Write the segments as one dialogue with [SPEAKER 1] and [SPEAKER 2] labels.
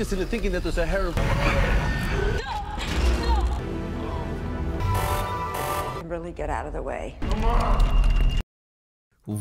[SPEAKER 1] into thinking that there's a harem. No! No! Really get out of the way.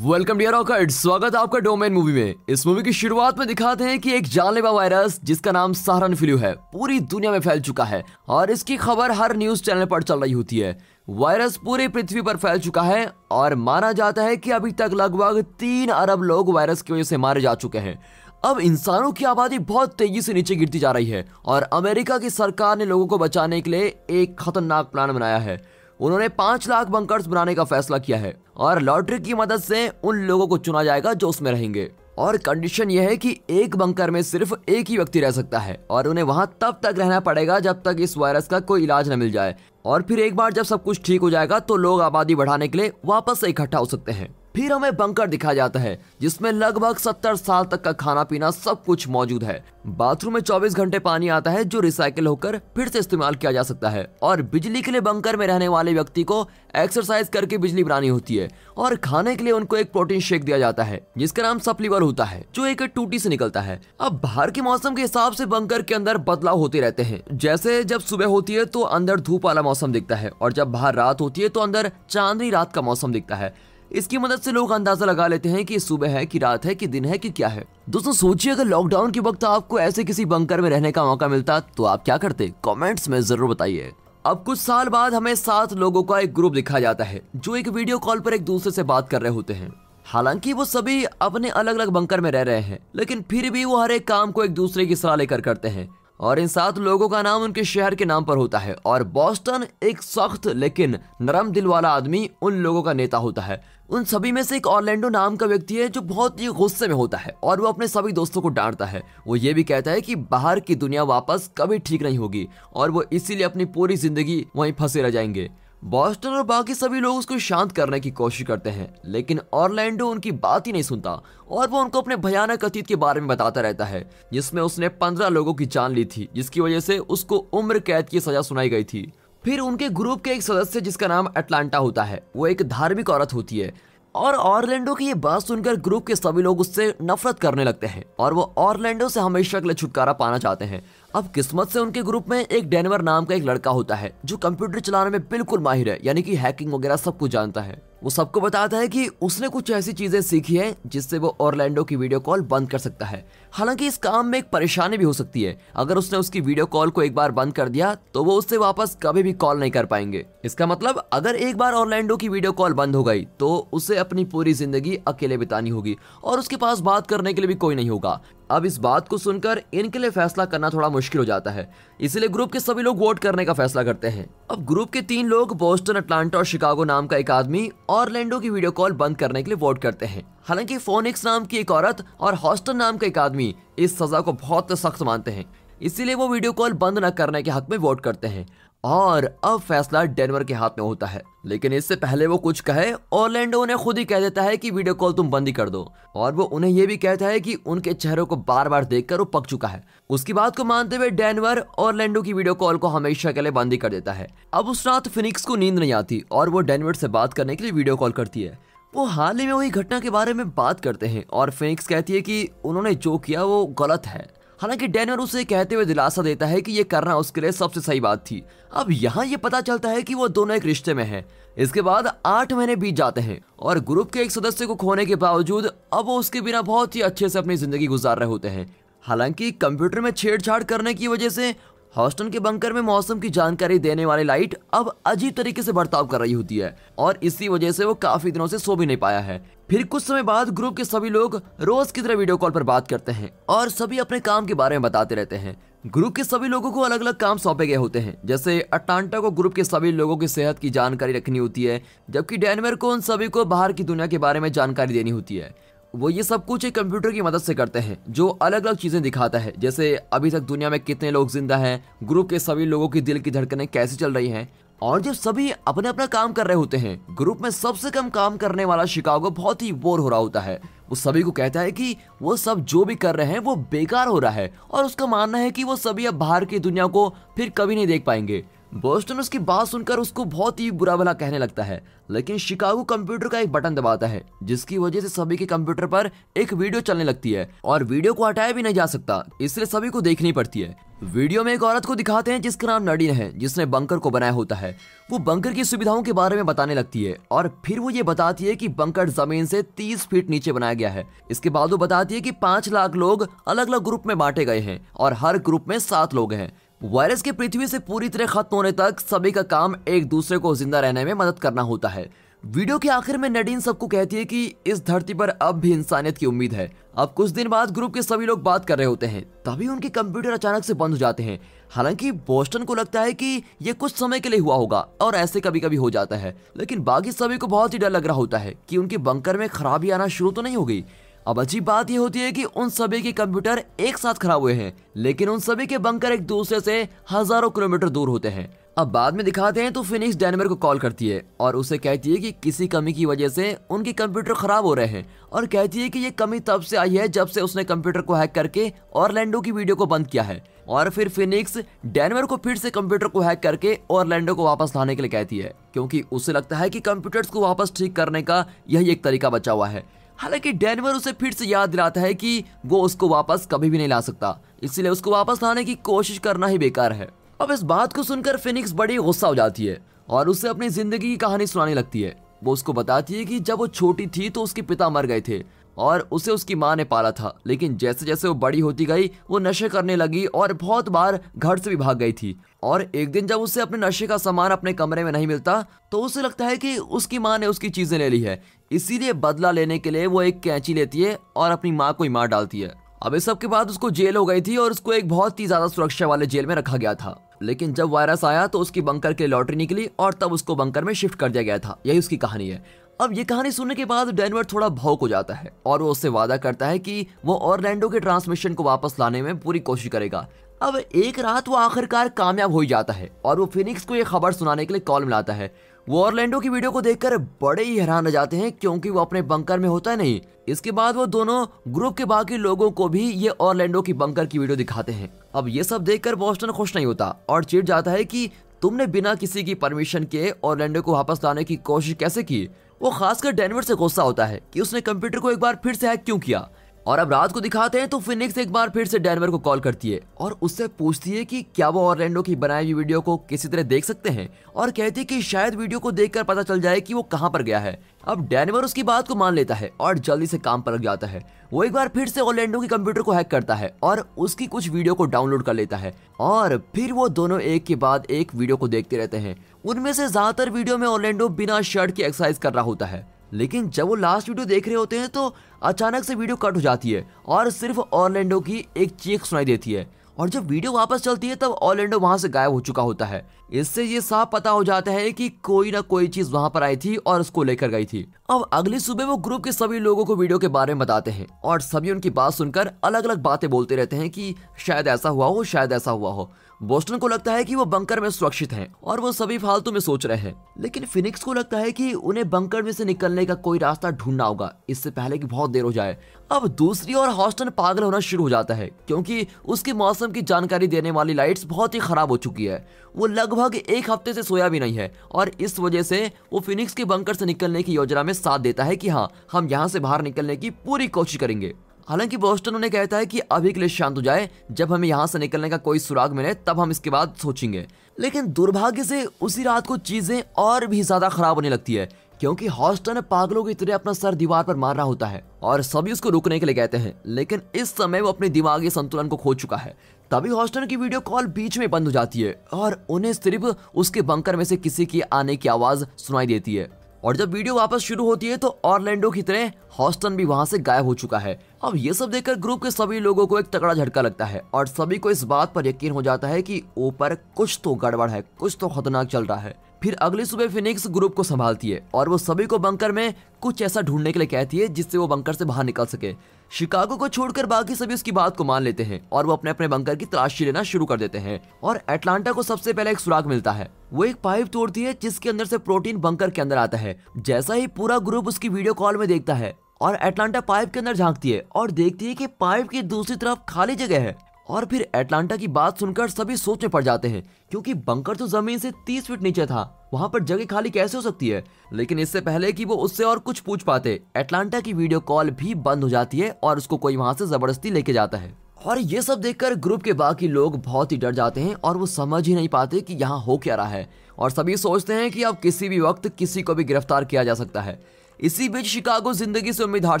[SPEAKER 1] Welcome dear awkward स्वागत है आपका domain movie में इस movie की शुरुआत में दिखाते हैं कि एक जानलेवा वायरस जिसका नाम सहारन फ्लू है पूरी दुनिया में फैल चुका है और इसकी खबर हर न्यूज चैनल पर चल रही होती है वायरस पूरी पृथ्वी पर फैल चुका है और माना जाता है कि अभी तक लगभग तीन अरब लोग वायरस की वजह से मारे जा चुके हैं अब इंसानों की आबादी बहुत तेजी से नीचे गिरती जा रही है और अमेरिका की सरकार ने लोगों को बचाने के लिए एक खतरनाक प्लान बनाया है उन्होंने पांच लाख बंकर्स बनाने का फैसला किया है और लॉटरी की मदद से उन लोगों को चुना जाएगा जो उसमें रहेंगे और कंडीशन यह है कि एक बंकर में सिर्फ एक ही व्यक्ति रह सकता है और उन्हें वहां तब तक रहना पड़ेगा जब तक इस वायरस का कोई इलाज न मिल जाए और फिर एक बार जब सब कुछ ठीक हो जाएगा तो लोग आबादी बढ़ाने के लिए वापस से इकट्ठा हो सकते हैं फिर हमें बंकर दिखा जाता है जिसमें लगभग सत्तर साल तक का खाना पीना सब कुछ मौजूद है बाथरूम में चौबीस घंटे पानी आता है जो रिसाइकिल होकर फिर से इस्तेमाल किया जा सकता है और बिजली के लिए बंकर में रहने वाले व्यक्ति को एक्सरसाइज करके बिजली बनानी होती है और खाने के लिए उनको एक प्रोटीन शेक दिया जाता है जिसका नाम सप्लीवर होता है जो एक टूटी से निकलता है अब बाहर के मौसम के हिसाब से बंकर के अंदर बदलाव होते रहते हैं जैसे जब सुबह होती है तो अंदर धूप वाला मौसम दिखता है और जब बाहर रात होती है तो अंदर चांदनी रात का मौसम दिखता है इसकी मदद से लोग अंदाजा लगा लेते हैं कि सुबह है कि रात है कि दिन है कि क्या है दोस्तों सोचिए अगर लॉकडाउन के वक्त आपको ऐसे किसी बंकर में रहने का मौका मिलता तो आप क्या करते कॉमेंट्स में जरूर बताइए अब कुछ साल बाद हमें सात लोगों का एक ग्रुप दिखा जाता है जो एक वीडियो कॉल पर एक दूसरे से बात कर रहे होते हैं हालांकि वो सभी अपने अलग अलग बंकर में रह रहे हैं लेकिन फिर भी वो हर एक काम को एक दूसरे की सलाह लेकर करते हैं और इन सात लोगों का नाम उनके शहर के नाम पर होता है और बॉस्टन एक सख्त लेकिन नरम दिल वाला आदमी उन लोगों का नेता होता है उन सभी में से एक ऑर्लैंडो नाम का व्यक्ति है जो बहुत ही गुस्से में होता है और वो अपने सभी दोस्तों को डांटता है वो ये भी कहता है कि बाहर की दुनिया वापस कभी ठीक नहीं होगी और वो इसीलिए अपनी पूरी जिंदगी वहीं फंसे रह जाएंगे बॉस्टन और बाकी सभी लोग उसको शांत करने की कोशिश करते हैं लेकिन ऑरलैंडो उनकी बात ही नहीं सुनता और वो उनको अपने भयानक अतीत के बारे में बताता रहता है जिसमें उसने पंद्रह लोगों की जान ली थी जिसकी वजह से उसको उम्र कैद की सजा सुनाई गई थी फिर उनके ग्रुप के एक सदस्य जिसका नाम अटलांटा होता है वो एक धार्मिक औरत होती है और ऑरलैंडो की ये बात सुनकर ग्रुप के सभी लोग उससे नफरत करने लगते हैं और वो ऑरलैंडो से हमेशा के लिए छुटकारा पाना चाहते हैं अब किस्मत से उनके ग्रुप में एक डेनवर नाम का एक लड़का होता है जो कंप्यूटर चलाने में बिल्कुल माहिर है यानी कि हैकिंग वगैरह सब कुछ जानता है वो सबको बताता है कि उसने कुछ ऐसी चीजें सीखी हैं जिससे वो ऑरलैंडो की वीडियो कॉल बंद कर सकता है हालांकि इस काम में एक परेशानी भी हो सकती है अगर उसने उसकी वीडियो कॉल को एक बार बंद कर दिया तो वो उससे वापस कभी भी कॉल नहीं कर पाएंगे इसका मतलब अगर एक बार ऑरलैंडो की वीडियो कॉल बंद हो गई तो उसे अपनी पूरी जिंदगी अकेले बितानी होगी और उसके पास बात करने के लिए भी कोई नहीं होगा अब इस बात को सुनकर इनके लिए फैसला करना थोड़ा मुश्किल हो जाता है इसलिए ग्रुप के सभी लोग वोट करने का फैसला करते हैं अब ग्रुप के तीन लोग बोस्टन अटलांटा और शिकागो नाम का एक आदमी ऑरलैंडो की वीडियो कॉल बंद करने के लिए वोट करते हैं हालांकि फोनिक्स नाम की एक औरत और हॉस्टन नाम का एक आदमी इस सजा को बहुत सख्त मानते हैं इसीलिए वो वीडियो कॉल बंद न करने के हक में वोट करते हैं और अब फैसला डेनवर के हाथ में होता है लेकिन इससे पहले वो कुछ कहे ओरलैंडो उन्हें खुद ही कह देता है कि वीडियो कॉल तुम बंद ही कर दो और वो उन्हें ये भी कहता है कि उनके चेहरों को बार बार देख वो पक चुका है उसकी बात को मानते हुए डेनवर ओरलैंडो की वीडियो कॉल को हमेशा के लिए बंद ही कर देता है अब उस रात फिनिक्स को नींद नहीं आती और वो डेनवर से बात करने के लिए वीडियो कॉल करती है वो हाल ही में वही घटना के बारे में बात करते हैं और फिनिक्स कहती है कि उन्होंने जो किया वो गलत है हालांकि डेनर उसे कहते हुए दिलासा देता है कि ये करना उसके लिए सबसे सही बात थी अब यहाँ ये पता चलता है कि वो दोनों एक रिश्ते में हैं। इसके बाद आठ महीने बीत जाते हैं और ग्रुप के एक सदस्य को खोने के बावजूद अब वो उसके बिना बहुत ही अच्छे से अपनी जिंदगी गुजार रहे होते हैं हालांकि कंप्यूटर में छेड़छाड़ करने की वजह से हॉस्टन के बंकर में मौसम की जानकारी देने वाली लाइट अब अजीब तरीके से बर्ताव कर रही होती है और इसी वजह से वो काफी दिनों से सो भी नहीं पाया है फिर कुछ समय बाद ग्रुप के सभी लोग रोज की तरह वीडियो कॉल पर बात करते हैं और सभी अपने काम के बारे में बताते रहते हैं ग्रुप के सभी लोगों को अलग अलग काम सौंपे गए होते हैं जैसे अटांटा को ग्रुप के सभी लोगों की सेहत की जानकारी रखनी होती है जबकि डेनवर को उन सभी को बाहर की दुनिया के बारे में जानकारी देनी होती है वो ये सब कुछ एक कंप्यूटर की मदद से करते हैं जो अलग अलग चीज़ें दिखाता है जैसे अभी तक दुनिया में कितने लोग जिंदा हैं ग्रुप के सभी लोगों की दिल की धड़कनें कैसे चल रही हैं और जब सभी अपने अपना काम कर रहे होते हैं ग्रुप में सबसे कम काम करने वाला शिकागो बहुत ही बोर हो रहा होता है वो सभी को कहता है कि वो सब जो भी कर रहे हैं वो बेकार हो रहा है और उसका मानना है कि वो सभी अब बाहर की दुनिया को फिर कभी नहीं देख पाएंगे बोस्टन उसकी बात सुनकर उसको बहुत ही बुरा भला कहने लगता है लेकिन शिकागो कंप्यूटर का एक बटन दबाता है जिसकी वजह से सभी के कंप्यूटर पर एक वीडियो चलने लगती है और वीडियो को हटाया भी नहीं जा सकता इसलिए सभी को देखनी पड़ती है वीडियो में एक औरत को दिखाते हैं जिसका नाम नडीन है जिसने बंकर को बनाया होता है वो बंकर की सुविधाओं के बारे में बताने लगती है और फिर वो ये बताती है कि बंकर जमीन से 30 फीट नीचे बनाया गया है इसके बाद वो बताती है कि 5 लाख लोग अलग अलग ग्रुप में बांटे गए हैं और हर ग्रुप में सात लोग हैं वायरस के पृथ्वी से पूरी तरह खत्म होने तक सभी का काम एक दूसरे को जिंदा रहने में मदद करना होता है वीडियो के आखिर में नडीन सबको कहती है कि इस धरती पर अब भी इंसानियत की उम्मीद है अब कुछ दिन बाद ग्रुप के सभी लोग बात कर रहे होते हैं तभी उनके कंप्यूटर अचानक से बंद हो जाते हैं हालांकि बोस्टन को लगता है कि ये कुछ समय के लिए हुआ होगा और ऐसे कभी कभी हो जाता है लेकिन बाकी सभी को बहुत ही डर लग रहा होता है कि उनके बंकर में खराबी आना शुरू तो नहीं हो गई अब अजीब बात यह होती है कि उन सभी के कंप्यूटर एक साथ खराब हुए हैं लेकिन उन सभी के बंकर एक दूसरे से हजारों किलोमीटर दूर होते हैं अब बाद में दिखाते हैं तो फिनिक्स डेनवर को कॉल करती है और उसे कहती है कि किसी कमी की वजह से उनके कंप्यूटर खराब हो रहे हैं और कहती है कि ये कमी तब से आई है जब से उसने कंप्यूटर को हैक करके और लैंडो की वीडियो को बंद किया है और फिर फिनिक्स डेनवर को फिर से कंप्यूटर को हैक करके और लैंडो को वापस लाने के लिए कहती है क्योंकि उसे लगता है कि कंप्यूटर्स को वापस ठीक करने का यही एक तरीका बचा हुआ है हालांकि डेनवर उसे फिर से याद दिलाता है कि वो उसको वापस कभी भी नहीं ला सकता इसलिए उसको वापस लाने की कोशिश करना ही बेकार है अब इस बात को सुनकर फिनिक्स बड़ी गुस्सा हो जाती है और उसे अपनी जिंदगी की कहानी सुनाने लगती है वो उसको बताती है कि जब वो छोटी थी तो उसके पिता मर गए थे और उसे उसकी माँ ने पाला था लेकिन जैसे जैसे वो बड़ी होती गई वो नशे करने लगी और बहुत बार घर से भी भाग गई थी और एक दिन जब उसे अपने नशे का सामान अपने कमरे में नहीं मिलता तो उसे लगता है कि उसकी माँ ने उसकी चीज़ें ले ली है इसीलिए बदला लेने के लिए वो एक कैंची लेती है और अपनी माँ को ही मार डालती है अब इस सब के बाद उसको जेल हो गई थी और उसको एक बहुत ही ज़्यादा सुरक्षा वाले जेल में रखा गया था लेकिन जब वायरस आया तो उसकी बंकर के लॉटरी निकली और तब उसको बंकर में शिफ्ट कर दिया गया था यही उसकी कहानी है अब ये कहानी सुनने के बाद डेनवर थोड़ा भावुक हो जाता है और वो उससे वादा करता है कि वो ऑरलैंडो के ट्रांसमिशन को वापस लाने में पूरी कोशिश करेगा अब एक रात वो आखिरकार कामयाब हो जाता है और वो फिनिक्स को ये खबर सुनाने के लिए कॉल मिलाता है वो ऑरलैंडो की वीडियो को देखकर बड़े ही हैरान हो जाते हैं क्योंकि वो अपने बंकर में होता है नहीं इसके बाद वो दोनों ग्रुप के बाकी लोगों को भी ये ऑरलैंडो की बंकर की वीडियो दिखाते हैं अब ये सब देखकर बॉस्टन खुश नहीं होता और चिड़ जाता है कि तुमने बिना किसी की परमिशन के ऑरलैंडो को वापस लाने की कोशिश कैसे की वो खासकर डेनवर से गुस्सा होता है कि उसने कंप्यूटर को एक बार फिर से हैक क्यों किया और अब रात को दिखाते हैं तो फिनिक्स एक बार फिर से डेनवर को कॉल करती है और उससे पूछती है कि क्या वो ऑरलैंडो की बनाई हुई वीडियो को किसी तरह देख सकते हैं और कहती है कि शायद वीडियो को देखकर पता चल जाए कि वो कहाँ पर गया है अब डेनवर उसकी बात को मान लेता है और जल्दी से काम पर लग जाता है वो एक बार फिर से ऑरलैंडो के कंप्यूटर को हैक करता है और उसकी कुछ वीडियो को डाउनलोड कर लेता है और फिर वो दोनों एक के बाद एक वीडियो को देखते रहते हैं उनमें से ज्यादातर वीडियो में ऑरलैंडो बिना शर्ट की एक्सरसाइज कर रहा होता है लेकिन जब वो लास्ट वीडियो देख रहे होते हैं तो अचानक से वीडियो कट हो जाती है और सिर्फ ऑरलैंडो की एक चीख सुनाई देती है और जब वीडियो वापस चलती है तब ऑरलैंडो वहां से गायब हो चुका होता है इससे ये साफ पता हो जाता है कि कोई ना कोई चीज वहां पर आई थी और उसको लेकर गई थी अब अगली सुबह वो ग्रुप के सभी लोगों को वीडियो के बारे में बताते हैं और सभी उनकी बात सुनकर अलग अलग बातें बोलते रहते हैं कि शायद ऐसा हुआ हो शायद ऐसा हुआ हो बोस्टन को लगता है कि वो बंकर में सुरक्षित हैं और वो सभी फालतू में सोच रहे हैं लेकिन फिनिक्स को लगता है कि उन्हें बंकर में से निकलने का कोई रास्ता ढूंढना होगा इससे पहले कि बहुत देर हो जाए अब दूसरी ओर हॉस्टन पागल होना शुरू हो जाता है क्योंकि उसके मौसम की जानकारी देने वाली लाइट्स बहुत ही खराब हो चुकी है वो लगभग एक हफ्ते से सोया भी नहीं है और इस वजह से वो फिनिक्स के बंकर से निकलने की योजना में साथ देता है कि हाँ हम यहाँ से बाहर निकलने की पूरी कोशिश करेंगे हालांकि बोस्टन उन्हें कहता है कि अभी के लिए शांत हो जाए जब हमें यहाँ से निकलने का कोई सुराग मिले तब हम इसके बाद सोचेंगे लेकिन दुर्भाग्य से उसी रात को चीजें और भी ज्यादा खराब होने लगती है क्योंकि हॉस्टन पागलों की तरह अपना सर दीवार पर मार रहा होता है और सभी उसको रुकने के लिए कहते हैं लेकिन इस समय वो अपने दिमागी संतुलन को खो चुका है तभी हॉस्टन की वीडियो कॉल बीच में बंद हो जाती है और उन्हें सिर्फ उसके बंकर में से किसी की आने की आवाज सुनाई देती है और जब वीडियो वापस शुरू होती है तो ऑरलैंडो की तरह हॉस्टन भी वहां से गायब हो चुका है अब ये सब देखकर ग्रुप के सभी लोगों को एक तगड़ा झटका लगता है और सभी को इस बात पर यकीन हो जाता है कि ऊपर कुछ तो गड़बड़ है कुछ तो खतरनाक चल रहा है फिर अगली सुबह फिनिक्स ग्रुप को संभालती है और वो सभी को बंकर में कुछ ऐसा ढूंढने के लिए कहती है जिससे वो बंकर से बाहर निकल सके शिकागो को छोड़कर बाकी सभी उसकी बात को मान लेते हैं और वो अपने अपने बंकर की तलाशी लेना शुरू कर देते हैं और एटलांटा को सबसे पहले एक सुराग मिलता है वो एक पाइप तोड़ती है जिसके अंदर से प्रोटीन बंकर के अंदर आता है जैसा ही पूरा ग्रुप उसकी वीडियो कॉल में देखता है और एटलांटा पाइप के अंदर झांकती है और देखती है कि पाइप की दूसरी तरफ खाली जगह है और फिर एटलांटा की बात सुनकर सभी सोच में पड़ जाते हैं क्योंकि बंकर तो जमीन से तीस फीट नीचे था वहां पर जगह खाली कैसे हो सकती है लेकिन इससे पहले कि वो उससे और कुछ पूछ पाते एटलांटा की वीडियो कॉल भी बंद हो जाती है और उसको कोई वहां से जबरदस्ती लेके जाता है और ये सब देखकर ग्रुप के बाकी लोग बहुत ही डर जाते हैं और वो समझ ही नहीं पाते कि यहाँ हो क्या रहा है और सभी सोचते हैं कि अब किसी भी वक्त किसी को भी गिरफ्तार किया जा सकता है इसी बीच शिकागो जिंदगी से उम्मीद हार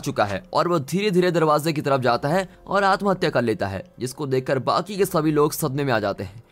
[SPEAKER 1] चुका है और वो धीरे धीरे दरवाजे की तरफ जाता है और आत्महत्या कर लेता है जिसको देखकर बाकी के सभी लोग सदमे में आ जाते हैं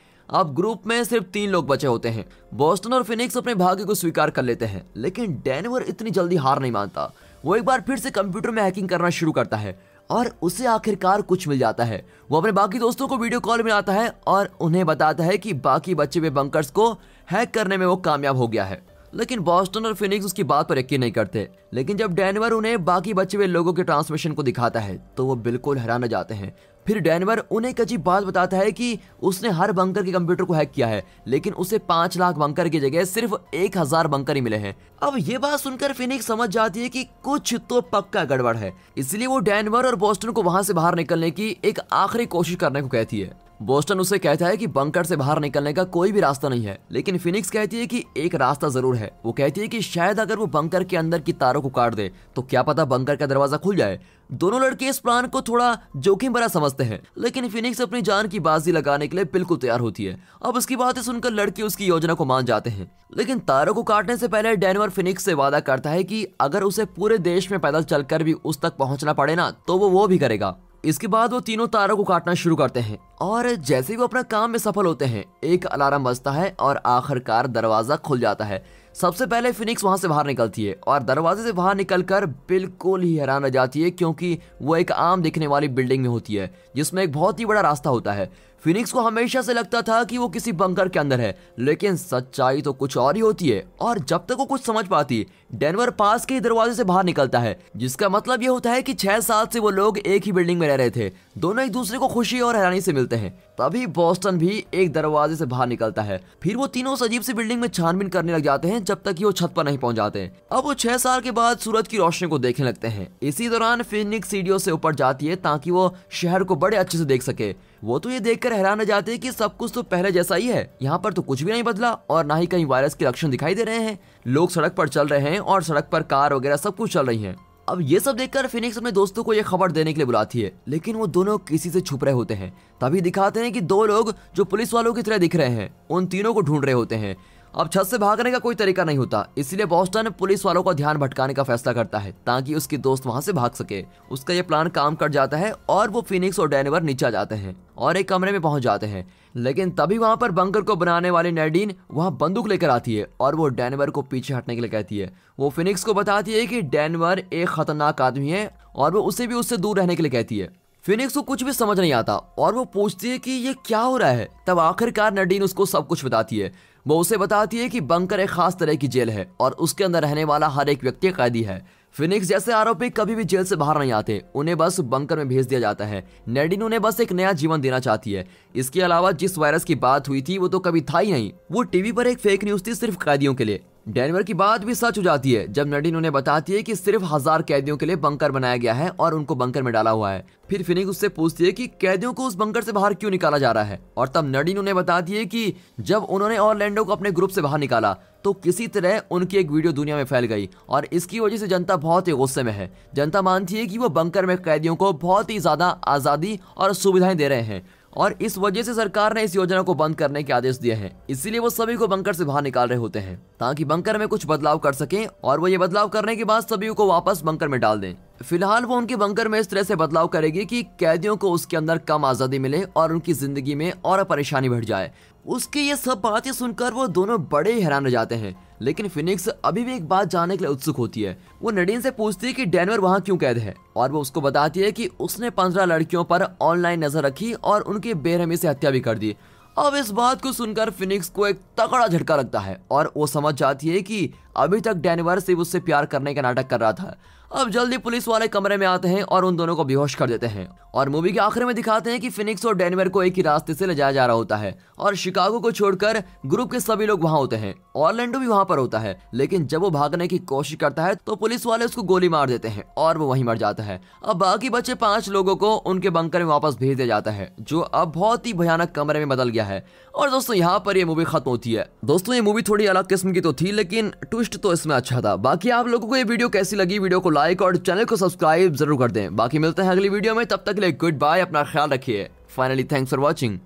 [SPEAKER 1] अब ग्रुप में सिर्फ तीन लोग बचे होते हैं बोस्टन और फिनिक्स अपने भाग्य को स्वीकार कर लेते हैं लेकिन डेनवर इतनी जल्दी हार नहीं मानता वो एक बार फिर से कंप्यूटर में हैकिंग करना शुरू करता है और उसे आखिरकार कुछ मिल जाता है वो अपने बाकी दोस्तों को वीडियो कॉल में आता है और उन्हें बताता है कि बाकी बच्चे हुए बंकर्स को हैक करने में वो कामयाब हो गया है लेकिन बॉस्टन और फिनिक्स उसकी बात पर यकीन नहीं करते लेकिन जब डेनवर उन्हें बाकी बचे हुए लोगों के ट्रांसमिशन को दिखाता है तो वो बिल्कुल हैरान जाते हैं फिर डेनवर उन्हें एक अजीब बात बताता है कि उसने हर बंकर के कंप्यूटर को हैक किया है लेकिन उसे पांच लाख बंकर की जगह सिर्फ एक हजार बंकर ही मिले हैं अब ये बात सुनकर फिनिक्स समझ जाती है कि कुछ तो पक्का गड़बड़ है इसलिए वो डेनवर और बोस्टन को वहां से बाहर निकलने की एक आखिरी कोशिश करने को कहती है बोस्टन उसे कहता है कि बंकर से बाहर निकलने का कोई भी रास्ता नहीं है लेकिन फिनिक्स कहती है कि एक रास्ता जरूर है वो कहती है कि शायद अगर वो बंकर के अंदर की तारों को काट दे तो क्या पता बंकर का दरवाजा खुल जाए दोनों लड़के इस प्लान को थोड़ा जोखिम भरा समझते हैं लेकिन फिनिक्स अपनी जान की बाजी लगाने के लिए बिल्कुल तैयार होती है अब उसकी बातें सुनकर लड़के उसकी योजना को मान जाते हैं लेकिन तारों को काटने से पहले डेनवर फिनिक्स से वादा करता है कि अगर उसे पूरे देश में पैदल चलकर भी उस तक पहुंचना पड़े ना तो वो वो भी करेगा इसके बाद वो तीनों तारों को काटना शुरू करते हैं और जैसे ही वो अपना काम में सफल होते हैं एक अलार्म बजता है और आखिरकार दरवाजा खुल जाता है सबसे पहले फिनिक्स वहां से बाहर निकलती है और दरवाजे से बाहर निकलकर बिल्कुल ही हैरान रह जाती है क्योंकि वो एक आम दिखने वाली बिल्डिंग में होती है जिसमें एक बहुत ही बड़ा रास्ता होता है फिनिक्स को हमेशा से लगता था कि वो किसी बंकर के अंदर है लेकिन सच्चाई तो कुछ और ही होती है और जब तक वो कुछ समझ पाती डेनवर पास के दरवाजे से बाहर निकलता है जिसका मतलब ये होता है कि छह साल से वो लोग एक ही बिल्डिंग में रह रहे थे दोनों एक दूसरे को खुशी और हैरानी से मिलते हैं तभी बॉस्टन भी एक दरवाजे से बाहर निकलता है फिर वो तीनों अजीब सी बिल्डिंग में छानबीन करने लग जाते हैं जब तक कि वो छत पर नहीं पहुंच जाते अब वो छह साल के बाद सूरज की रोशनी को देखने लगते हैं इसी दौरान फिनिक सीढ़ियों से ऊपर जाती है ताकि वो शहर को बड़े अच्छे से देख सके वो तो ये देख हैरान हो जाते हैं सब कुछ तो पहले जैसा ही है यहाँ पर तो कुछ भी नहीं बदला और ना ही कहीं वायरस के लक्षण दिखाई दे रहे हैं लोग सड़क पर चल रहे हैं और सड़क पर कार वगैरह सब कुछ चल रही है अब ये सब देखकर फिनिक्स अपने दोस्तों को यह खबर देने के लिए बुलाती है लेकिन वो दोनों किसी से छुप रहे होते हैं तभी दिखाते हैं कि दो लोग जो पुलिस वालों की तरह दिख रहे हैं उन तीनों को ढूंढ रहे होते हैं अब छत से भागने का कोई तरीका नहीं होता इसलिए बॉस्टन पुलिस वालों का ध्यान भटकाने का फैसला करता है ताकि उसकी दोस्त वहां से भाग सके उसका ये प्लान काम कर जाता है और वो फिनिक्स और डेनवर नीचे जाते हैं और एक कमरे में पहुंच जाते हैं लेकिन तभी वहां पर बंकर को बनाने वाली नैडीन वहां बंदूक लेकर आती है और वो डेनवर को पीछे हटने के लिए कहती है वो फिनिक्स को बताती है कि डेनवर एक खतरनाक आदमी है और वो उसे भी उससे दूर रहने के लिए कहती है फिनिक्स को कुछ भी समझ नहीं आता और वो पूछती है कि ये क्या हो रहा है तब आखिरकार नडीन उसको सब कुछ बताती है वो उसे बताती है कि बंकर एक खास तरह की जेल है और उसके अंदर रहने वाला हर एक व्यक्ति कैदी है फिनिक्स जैसे आरोपी कभी भी जेल से बाहर नहीं आते उन्हें बस बंकर में भेज दिया जाता है नेडिन उन्हें बस एक नया जीवन देना चाहती है इसके अलावा जिस वायरस की बात हुई थी वो तो कभी था ही नहीं वो टीवी पर एक फेक न्यूज थी सिर्फ कैदियों के लिए डेनवर की बात भी सच हो जाती है जब नडीन उन्हें बताती है कि सिर्फ हजार कैदियों के लिए बंकर बनाया गया है और उनको बंकर में डाला हुआ है फिर फिनिक उससे पूछती है कि कैदियों को उस बंकर से बाहर क्यों निकाला जा रहा है और तब नडीन उन्हें बताती है कि जब उन्होंने ऑरलैंडो को अपने ग्रुप से बाहर निकाला तो किसी तरह उनकी एक वीडियो दुनिया में फैल गई और इसकी वजह से जनता बहुत ही गुस्से में है जनता मानती है कि वो बंकर में कैदियों को बहुत ही ज़्यादा आज़ादी और सुविधाएं दे रहे हैं और इस वजह से सरकार ने इस योजना को बंद करने के आदेश दिए हैं इसीलिए वो सभी को बंकर से बाहर निकाल रहे होते हैं ताकि बंकर में कुछ बदलाव कर सके और वो ये बदलाव करने के बाद सभी को वापस बंकर में डाल दें फिलहाल वो उनके बंकर में इस तरह से बदलाव करेगी कि कैदियों को उसके अंदर कम आज़ादी मिले और उनकी ज़िंदगी में और परेशानी बढ़ जाए उसकी ये सब बातें सुनकर वो दोनों बड़े हैरान हो जाते हैं लेकिन फिनिक्स अभी भी एक बात जानने के लिए उत्सुक होती है वो नडीन से पूछती है कि डेनवर वहाँ क्यों कैद है और वो उसको बताती है कि उसने पंद्रह लड़कियों पर ऑनलाइन नजर रखी और उनकी बेरहमी से हत्या भी कर दी अब इस बात को सुनकर फिनिक्स को एक तगड़ा झटका लगता है और वो समझ जाती है कि अभी तक डेनवर सिर्फ उससे प्यार करने का नाटक कर रहा था अब जल्दी पुलिस वाले कमरे में आते हैं और उन दोनों को बेहोश कर देते हैं और मूवी के आखिर में दिखाते हैं कि फिनिक्स और डेनवर को एक ही रास्ते से ले जाया जा रहा होता है और शिकागो को छोड़कर ग्रुप के सभी लोग वहां होते हैं ऑरलैंडो भी वहां पर होता है लेकिन जब वो भागने की कोशिश करता है तो पुलिस वाले उसको गोली मार देते हैं और वो वहीं मर जाता है अब बाकी बचे पांच लोगों को उनके बंकर में वापस भेज दिया जाता है जो अब बहुत ही भयानक कमरे में बदल गया है और दोस्तों यहाँ पर ये मूवी खत्म होती है दोस्तों ये मूवी थोड़ी अलग किस्म की तो थी लेकिन ट्विस्ट तो इसमें अच्छा था बाकी आप लोगों को ये वीडियो कैसी लगी वीडियो को लाइक लाइक और चैनल को सब्सक्राइब जरूर कर दें बाकी मिलते हैं अगली वीडियो में तब तक के लिए गुड बाय अपना ख्याल रखिए फाइनली थैंक्स फॉर वॉचिंग